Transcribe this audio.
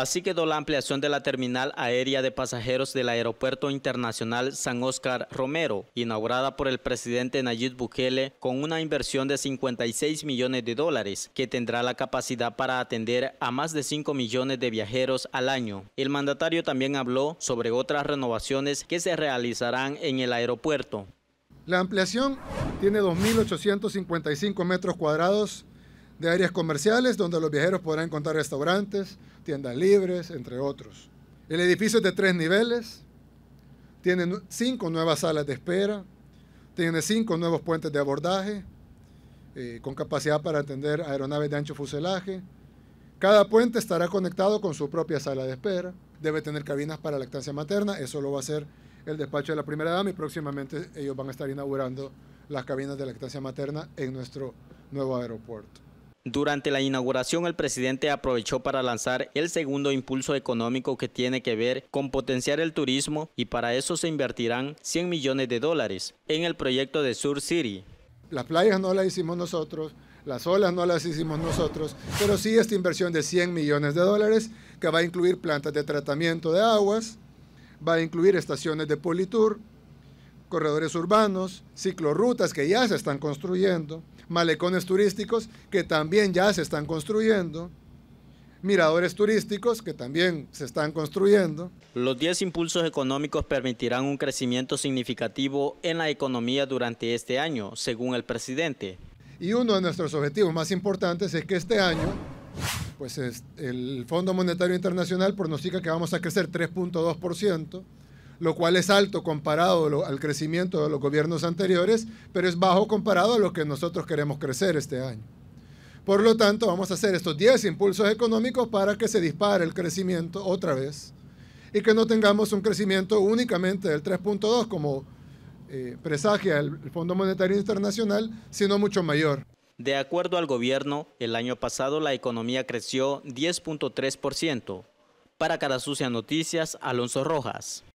Así quedó la ampliación de la terminal aérea de pasajeros del Aeropuerto Internacional San Oscar Romero, inaugurada por el presidente Nayib Bukele con una inversión de 56 millones de dólares, que tendrá la capacidad para atender a más de 5 millones de viajeros al año. El mandatario también habló sobre otras renovaciones que se realizarán en el aeropuerto. La ampliación tiene 2.855 metros cuadrados de áreas comerciales donde los viajeros podrán encontrar restaurantes, tiendas libres, entre otros. El edificio es de tres niveles, tiene cinco nuevas salas de espera, tiene cinco nuevos puentes de abordaje, eh, con capacidad para atender aeronaves de ancho fuselaje. Cada puente estará conectado con su propia sala de espera. Debe tener cabinas para lactancia materna, eso lo va a hacer el despacho de la primera dama y próximamente ellos van a estar inaugurando las cabinas de lactancia materna en nuestro nuevo aeropuerto. Durante la inauguración, el presidente aprovechó para lanzar el segundo impulso económico que tiene que ver con potenciar el turismo y para eso se invertirán 100 millones de dólares en el proyecto de Sur City. Las playas no las hicimos nosotros, las olas no las hicimos nosotros, pero sí esta inversión de 100 millones de dólares que va a incluir plantas de tratamiento de aguas, va a incluir estaciones de politur, corredores urbanos, ciclorrutas que ya se están construyendo, malecones turísticos que también ya se están construyendo, miradores turísticos que también se están construyendo. Los 10 impulsos económicos permitirán un crecimiento significativo en la economía durante este año, según el presidente. Y uno de nuestros objetivos más importantes es que este año pues el Fondo Monetario Internacional pronostica que vamos a crecer 3.2%, lo cual es alto comparado al crecimiento de los gobiernos anteriores, pero es bajo comparado a lo que nosotros queremos crecer este año. Por lo tanto, vamos a hacer estos 10 impulsos económicos para que se dispare el crecimiento otra vez y que no tengamos un crecimiento únicamente del 3.2 como eh, presagia el Fondo Monetario Internacional, sino mucho mayor. De acuerdo al gobierno, el año pasado la economía creció 10.3%. Para Carasucia Sucia Noticias, Alonso Rojas.